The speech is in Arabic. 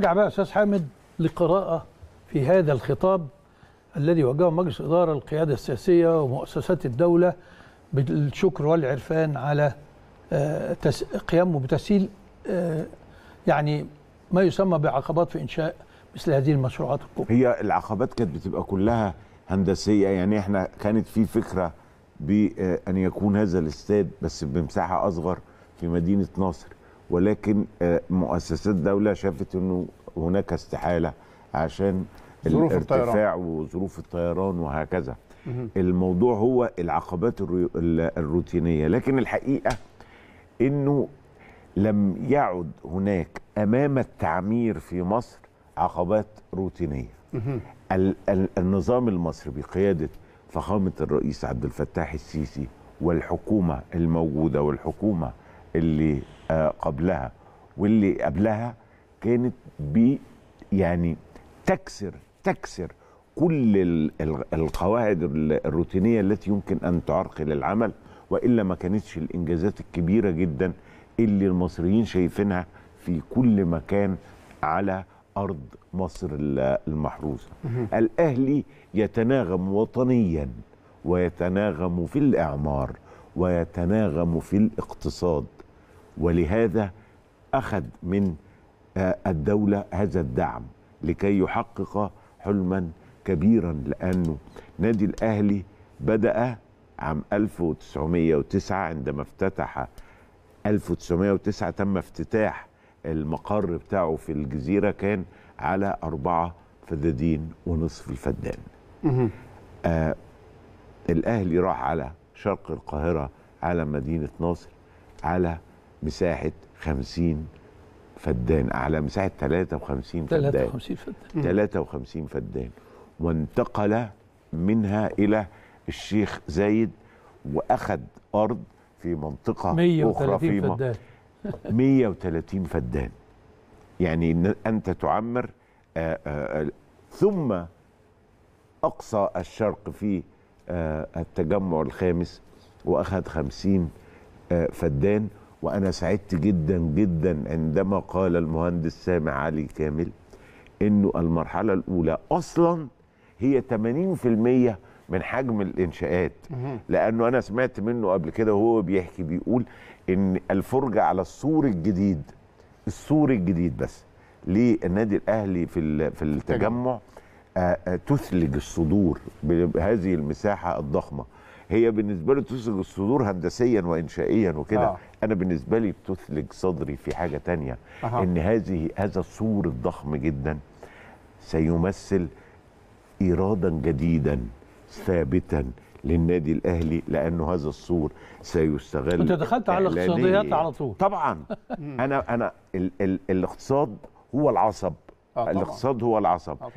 نرجع بقى يا استاذ حامد لقراءه في هذا الخطاب الذي وجهه مجلس اداره القياده السياسيه ومؤسسات الدوله بالشكر والعرفان على آه، قيامه بتسهيل آه، يعني ما يسمى بعقبات في انشاء مثل هذه المشروعات الكبرى هي العقبات كانت بتبقى كلها هندسيه يعني احنا كانت في فكره بان يكون هذا الاستاد بس بمساحه اصغر في مدينه ناصر ولكن آه، مؤسسات الدوله شافت انه هناك استحاله عشان ظروف الارتفاع وظروف الطيران وهكذا الموضوع هو العقبات الروتينيه لكن الحقيقه انه لم يعد هناك امام التعمير في مصر عقبات روتينيه النظام المصري بقياده فخامه الرئيس عبد الفتاح السيسي والحكومه الموجوده والحكومه اللي آه، قبلها واللي قبلها كانت بي يعني تكسر تكسر كل القواعد الروتينية التي يمكن أن تعرقل العمل وإلا ما كانتش الإنجازات الكبيرة جدا اللي المصريين شايفينها في كل مكان على أرض مصر المحروسة الأهلي يتناغم وطنيا ويتناغم في الإعمار ويتناغم في الاقتصاد ولهذا أخذ من آه، الدولة هذا الدعم لكي يحقق حلما كبيرا لأنه نادي الأهلي بدأ عام 1909 عندما افتتح 1909 تم افتتاح المقر بتاعه في الجزيرة كان على أربعة فدادين ونصف الفدان آه الأهلي راح على شرق القاهرة على مدينة ناصر على مساحه 50 فدان اعلى مساحه 53 فدان 53 فدان 53 فدان وانتقل منها الى الشيخ زايد واخذ ارض في منطقه اخرى في فدان 130 فدان يعني انت تعمر آآ آه، آآ آه، ثم اقصى الشرق في آه، التجمع الخامس واخذ 50 فدان وانا سعدت جدا جدا عندما قال المهندس سامع علي كامل انه المرحله الاولى اصلا هي 80% من حجم الانشاءات لانه انا سمعت منه قبل كده وهو بيحكي بيقول ان الفرجه على السور الجديد السور الجديد بس للنادي الاهلي في في التجمع آه، آه، تثلج الصدور بهذه المساحه الضخمه هي بالنسبه له تثلج الصدور هندسيا وانشائيا وكده آه. انا بالنسبه لي بتثلج صدري في حاجه تانية آه. ان هذه هذا السور الضخم جدا سيمثل ايرادا جديدا ثابتا للنادي الاهلي لانه هذا السور سيستغل انت دخلت على الاقتصاديات على طول طبعا انا انا ال ال الاقتصاد هو العصب آه الاقتصاد هو العصب آه